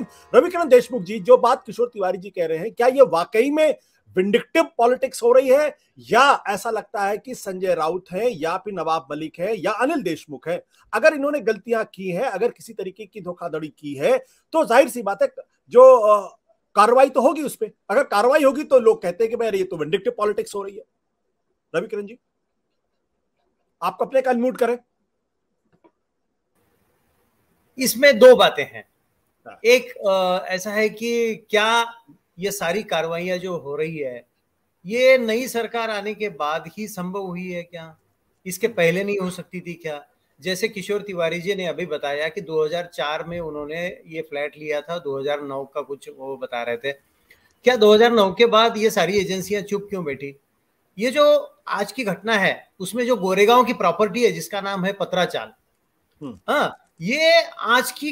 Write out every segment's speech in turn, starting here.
लेकिन रविकरण देशमुख जी जो बात किशोर तिवारी जी कह रहे हैं क्या ये वाकई में विंडिक्टिव पॉलिटिक्स हो रही है या ऐसा लगता है कि संजय राउत है या फिर नवाब मलिक है या अनिल देशमुख है अगर इन्होंने गलतियां की है अगर किसी तरीके की धोखाधड़ी की है तो जाहिर सी बात है जो कार्रवाई तो होगी उस पर अगर कार्रवाई होगी तो लोग कहते हैं कि भाई ये तो विंडिक्टिव पॉलिटिक्स हो रही है रवि किरण जी आप अपने का अनम्यूट करें इसमें दो बातें हैं हाँ। एक आ, ऐसा है कि क्या ये सारी कार्रवाइयां जो हो रही है ये नई सरकार आने के बाद ही संभव हुई है क्या इसके हम्म। पहले नहीं हो सकती थी क्या जैसे किशोर तिवारी जी ने अभी बताया कि 2004 में उन्होंने ये फ्लैट लिया था 2009 का कुछ वो बता रहे थे क्या 2009 के बाद ये सारी एजेंसियां चुप क्यों बैठी ये जो आज की घटना है उसमें जो गोरेगांव की प्रॉपर्टी है जिसका नाम है पत्राचाल हम्म। हाँ ये आज की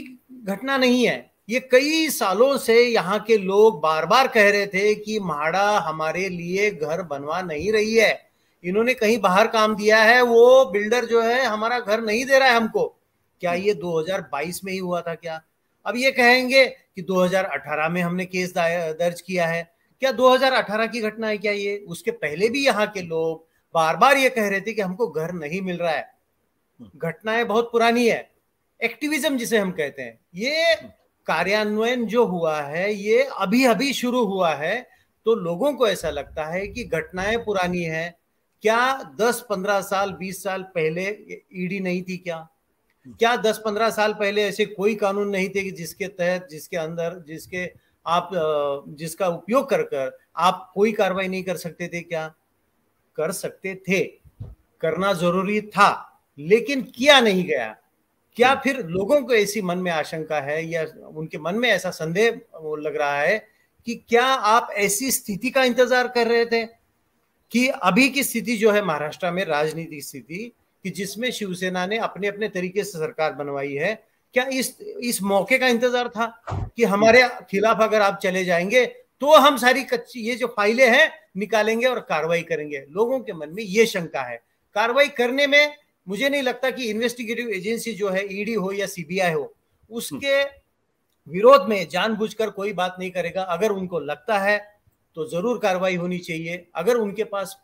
घटना नहीं है ये कई सालों से यहाँ के लोग बार बार कह रहे थे कि माड़ा हमारे लिए घर बनवा नहीं रही है इन्होंने कहीं बाहर काम दिया है वो बिल्डर जो है हमारा घर नहीं दे रहा है हमको क्या ये 2022 में ही हुआ था क्या अब ये कहेंगे कि 2018 में हमने केस दर्ज किया है क्या 2018 की घटना है क्या ये उसके पहले भी यहाँ के लोग बार बार ये कह रहे थे कि हमको घर नहीं मिल रहा है घटनाएं बहुत पुरानी है एक्टिविज्म जिसे हम कहते हैं ये कार्यान्वयन जो हुआ है ये अभी अभी शुरू हुआ है तो लोगों को ऐसा लगता है कि घटनाएं पुरानी है क्या 10-15 साल 20 साल पहले ईडी नहीं थी क्या क्या 10-15 साल पहले ऐसे कोई कानून नहीं थे कि जिसके तहत जिसके अंदर जिसके आप जिसका उपयोग कर कर आप कोई कार्रवाई नहीं कर सकते थे क्या कर सकते थे करना जरूरी था लेकिन किया नहीं गया क्या हम्म। फिर लोगों को ऐसी मन में आशंका है या उनके मन में ऐसा संदेह लग रहा है कि क्या आप ऐसी स्थिति का इंतजार कर रहे थे कि अभी की स्थिति जो है महाराष्ट्र में राजनीतिक स्थिति कि जिसमें शिवसेना ने अपने अपने तरीके से सरकार बनवाई है क्या इस इस मौके का इंतजार था कि हमारे खिलाफ अगर आप चले जाएंगे तो हम सारी कच्ची ये जो फाइलें हैं निकालेंगे और कार्रवाई करेंगे लोगों के मन में ये शंका है कार्रवाई करने में मुझे नहीं लगता कि इन्वेस्टिगेटिव एजेंसी जो है ईडी e हो या सीबीआई हो उसके विरोध में जानबूझकर कोई बात नहीं करेगा अगर उनको लगता है तो जरूर कार्रवाई होनी चाहिए अगर उनके पास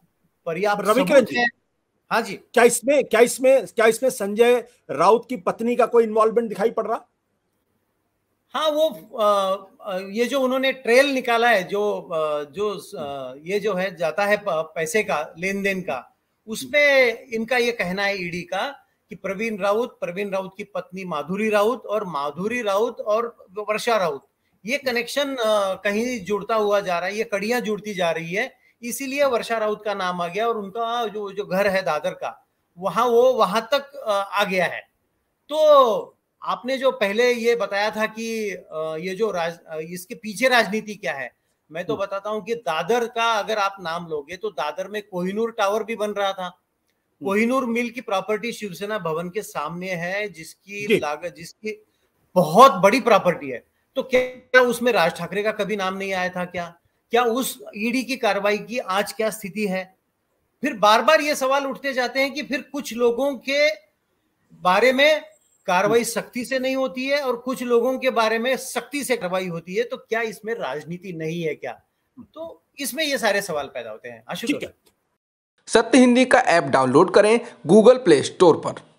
पर्याप्त रवि हाँ जी क्या इसमें क्या इसमें क्या इसमें संजय राउत की पत्नी का कोई इन्वॉल्वमेंट दिखाई पड़ रहा हाँ वो ये जो उन्होंने ट्रेल निकाला है जो जो ये जो है जाता है पैसे का लेन देन का उसमें इनका ये कहना है ईडी का कि प्रवीण राउत प्रवीण राउत की पत्नी माधुरी राउत और माधुरी राउत और वर्षा राउत ये कनेक्शन कहीं जुड़ता हुआ जा रहा है ये कड़ियां जुड़ती जा रही है इसीलिए वर्षा राउत का नाम आ गया और उनका जो जो घर है दादर का वहां वो वहां तक आ गया है तो आपने जो पहले ये बताया था कि ये जो राज इसके पीछे राजनीति क्या है मैं तो बताता हूं कि दादर का अगर आप नाम लोगे तो दादर में कोहिनूर टावर भी बन रहा था हम्म। कोहिनूर मिल की प्रॉपर्टी शिवसेना भवन के सामने है जिसकी लागत जिसकी बहुत बड़ी प्रॉपर्टी है तो क्या उसमें राज ठाकरे का कभी नाम नहीं आया था क्या क्या उस ईडी की कार्रवाई की आज क्या स्थिति है फिर बार बार ये सवाल उठते जाते हैं कि फिर कुछ लोगों के बारे में कार्रवाई सख्ती से नहीं होती है और कुछ लोगों के बारे में सख्ती से कार्रवाई होती है तो क्या इसमें राजनीति नहीं है क्या तो इसमें ये सारे सवाल पैदा होते हैं आशुतोष सत्य हिंदी का ऐप डाउनलोड करें गूगल प्ले स्टोर पर